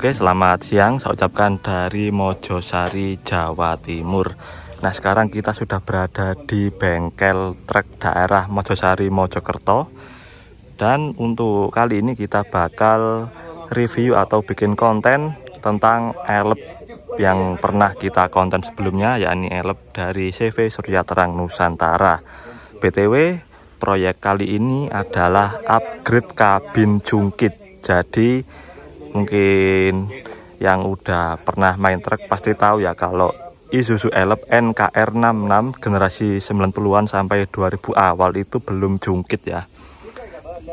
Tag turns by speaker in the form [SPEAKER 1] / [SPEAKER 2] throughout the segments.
[SPEAKER 1] Oke, selamat siang. Saya ucapkan dari Mojosari, Jawa Timur. Nah, sekarang kita sudah berada di bengkel truk daerah Mojosari, Mojokerto. Dan untuk kali ini kita bakal review atau bikin konten tentang elep yang pernah kita konten sebelumnya, yakni elep dari CV Surya Terang Nusantara. BTW, proyek kali ini adalah upgrade kabin jungkit. Jadi, mungkin yang udah pernah main truk pasti tahu ya kalau Isuzu Elf NKR 66 generasi 90-an sampai 2000 awal itu belum jungkit ya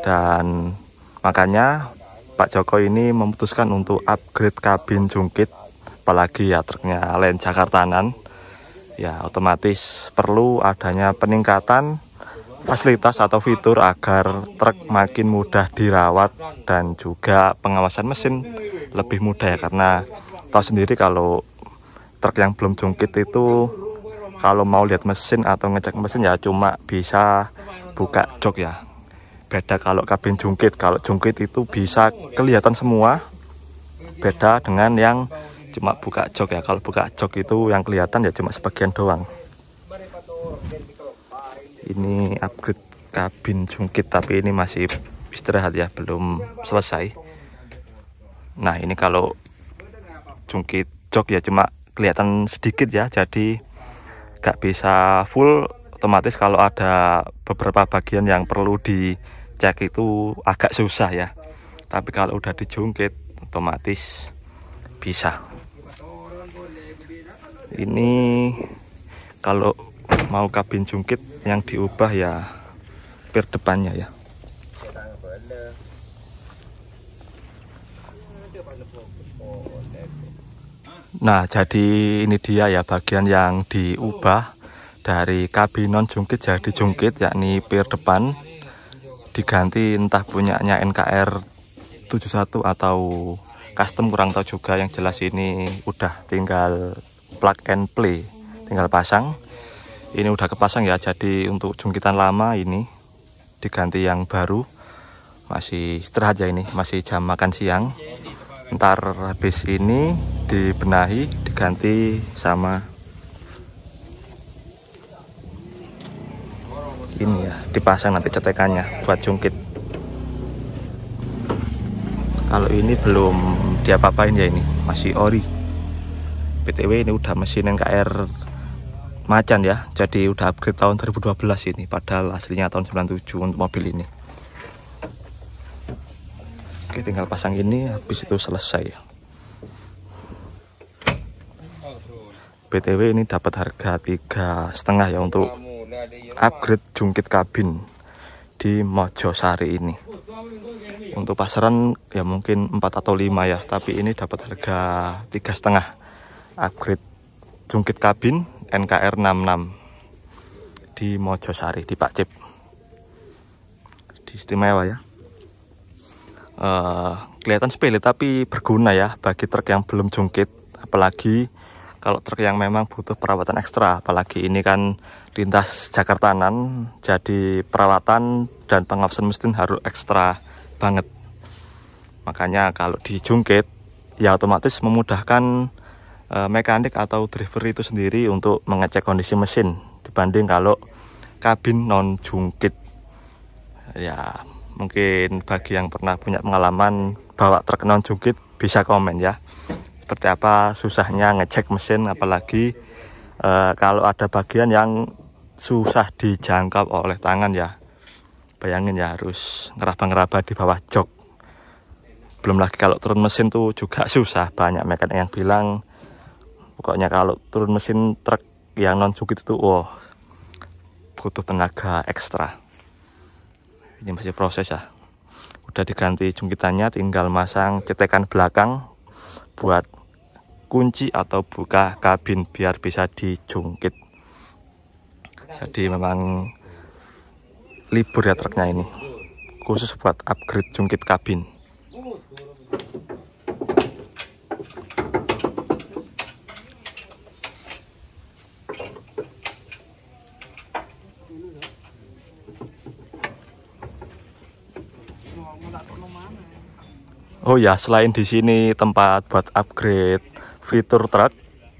[SPEAKER 1] dan makanya Pak Joko ini memutuskan untuk upgrade kabin jungkit apalagi ya truknya len Jakartanan ya otomatis perlu adanya peningkatan fasilitas atau fitur agar truk makin mudah dirawat dan juga pengawasan mesin lebih mudah ya karena tahu sendiri kalau truk yang belum jungkit itu kalau mau lihat mesin atau ngecek mesin ya cuma bisa buka jok ya beda kalau kabin jungkit kalau jungkit itu bisa kelihatan semua beda dengan yang cuma buka jok ya kalau buka jok itu yang kelihatan ya cuma sebagian doang ini upgrade kabin jungkit tapi ini masih istirahat ya belum selesai nah ini kalau jungkit jok ya cuma kelihatan sedikit ya jadi gak bisa full otomatis kalau ada beberapa bagian yang perlu dicek itu agak susah ya tapi kalau udah dijungkit otomatis bisa ini kalau mau kabin jungkit yang diubah ya pir depannya ya Nah jadi ini dia ya bagian yang diubah dari kabinon jungkit jadi jungkit yakni pir depan diganti entah punyanya NKR 71 atau custom kurang tahu juga yang jelas ini udah tinggal plug and play tinggal pasang ini udah kepasang ya jadi untuk jungkitan lama ini diganti yang baru masih istirahat ya ini masih jam makan siang ntar habis ini dibenahi diganti sama ini ya dipasang nanti cetekannya buat jungkit kalau ini belum diapa-apain ya ini masih ori PTW ini udah mesin NKR macan ya jadi udah upgrade tahun 2012 ini padahal aslinya tahun 97 untuk mobil ini oke tinggal pasang ini habis itu selesai ya BTW ini dapat harga tiga setengah ya untuk upgrade jungkit kabin di Mojosari ini untuk pasaran ya mungkin 4 atau 5 ya tapi ini dapat harga tiga setengah upgrade jungkit kabin NKR 66 di Mojosari di Pak Cip di istimewa ya uh, kelihatan sepele tapi berguna ya bagi truk yang belum jungkit apalagi kalau truk yang memang butuh perawatan ekstra apalagi ini kan lintas Jakartanan jadi peralatan dan pengawasan mesin harus ekstra banget makanya kalau dijungkit ya otomatis memudahkan Eh, mekanik atau driver itu sendiri untuk mengecek kondisi mesin dibanding kalau kabin non jungkit ya mungkin bagi yang pernah punya pengalaman bawa truk non jungkit bisa komen ya seperti apa susahnya ngecek mesin apalagi e, kalau ada bagian yang susah dijangkau oleh tangan ya bayangin ya harus ngeraba-ngeraba di bawah jok belum lagi kalau turun mesin tuh juga susah banyak mekanik yang bilang pokoknya kalau turun mesin truk yang non sukit itu wow butuh tenaga ekstra ini masih proses ya udah diganti jungkitannya tinggal masang cetekan belakang buat kunci atau buka kabin biar bisa dijungkit jadi memang libur ya truknya ini khusus buat upgrade jungkit kabin Oh ya, selain di sini tempat buat upgrade fitur truk,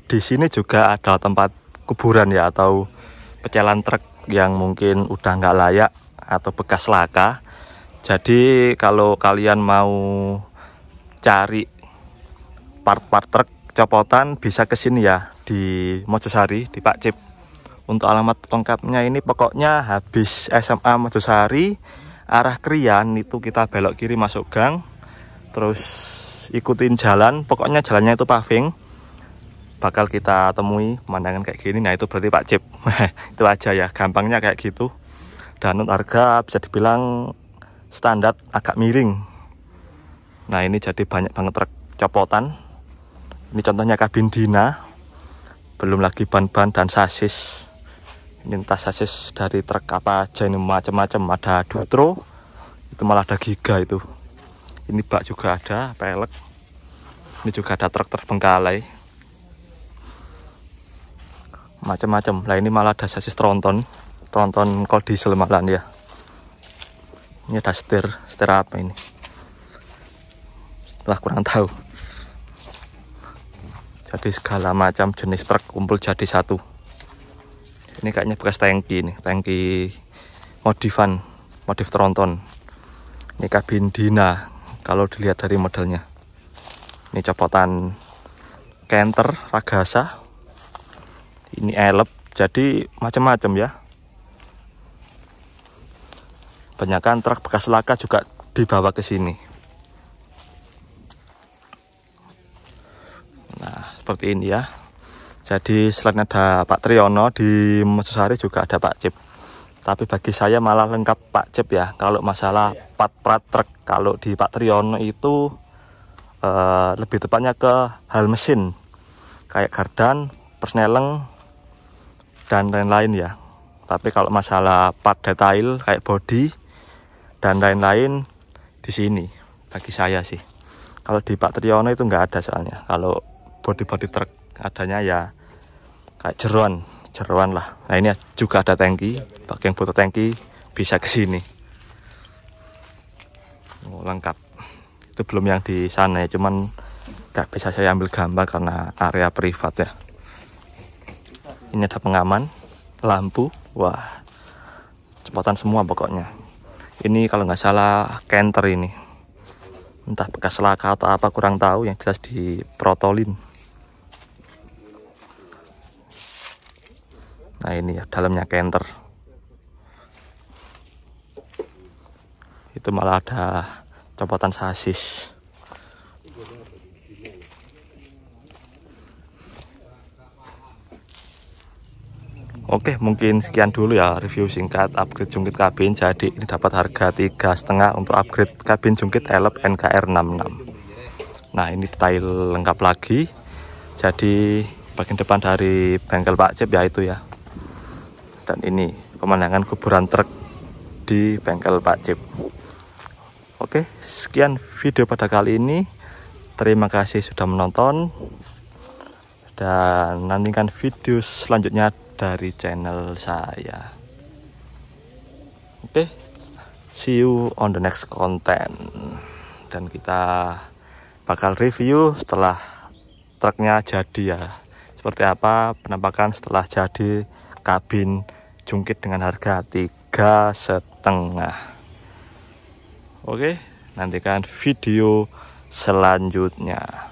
[SPEAKER 1] di sini juga ada tempat kuburan ya atau pecelan truk yang mungkin udah nggak layak atau bekas laka. Jadi kalau kalian mau cari part-part truk copotan bisa ke sini ya di Mojosari di Pak Cip. Untuk alamat lengkapnya ini pokoknya habis SMA Mojosari arah Krian itu kita belok kiri masuk gang terus ikutin jalan pokoknya jalannya itu paving bakal kita temui pemandangan kayak gini nah itu berarti Pak Cip itu aja ya gampangnya kayak gitu dan untuk harga bisa dibilang standar agak miring nah ini jadi banyak banget truk copotan ini contohnya kabin Dina belum lagi ban-ban dan sasis ini entah sasis dari truk apa aja ini macam-macam ada Dutro itu malah ada Giga itu ini bak juga ada pelek ini juga ada truk terbengkalai macam-macam lah ini malah ada sasis tronton tronton diesel selemalan ya ini ada setir setir apa ini setelah kurang tahu jadi segala macam jenis truk kumpul jadi satu ini kayaknya bekas tangki ini tangki modifan modif tronton ini kabin dina kalau dilihat dari modelnya ini copotan kenter ragasa ini elep jadi macam-macam ya banyakkan truk bekas laka juga dibawa ke sini nah seperti ini ya jadi selain ada Pak Triyono di Mesusari juga ada Pak Cip tapi bagi saya malah lengkap Pak Cep ya kalau masalah iya. part-part truk kalau di Pak Triyono itu uh, lebih tepatnya ke hal mesin kayak gardan, persneleng dan lain-lain ya tapi kalau masalah part detail kayak body dan lain-lain di sini bagi saya sih kalau di Pak Triyono itu nggak ada soalnya kalau body-body truk adanya ya kayak jeruan jeruan lah nah ini juga ada tangki bagi yang butuh tangki bisa ke sini oh, lengkap itu belum yang di sana ya cuman tidak bisa saya ambil gambar karena area privat ya ini ada pengaman lampu wah cepatan semua pokoknya ini kalau nggak salah kenter ini entah bekas laka atau apa kurang tahu yang jelas di protolin nah ini ya dalamnya kenter itu malah ada copotan sasis Oke mungkin sekian dulu ya review singkat upgrade jungkit kabin jadi ini dapat harga tiga setengah untuk upgrade kabin jungkit elep NKR 66 nah ini detail lengkap lagi jadi bagian depan dari bengkel Pak Cep ya itu ya dan ini pemandangan kuburan truk di bengkel Pak Cip Oke sekian video pada kali ini terima kasih sudah menonton dan nantikan video selanjutnya dari channel saya Oke see you on the next content dan kita bakal review setelah truknya jadi ya seperti apa penampakan setelah jadi kabin jungkit dengan harga tiga setengah oke nantikan video selanjutnya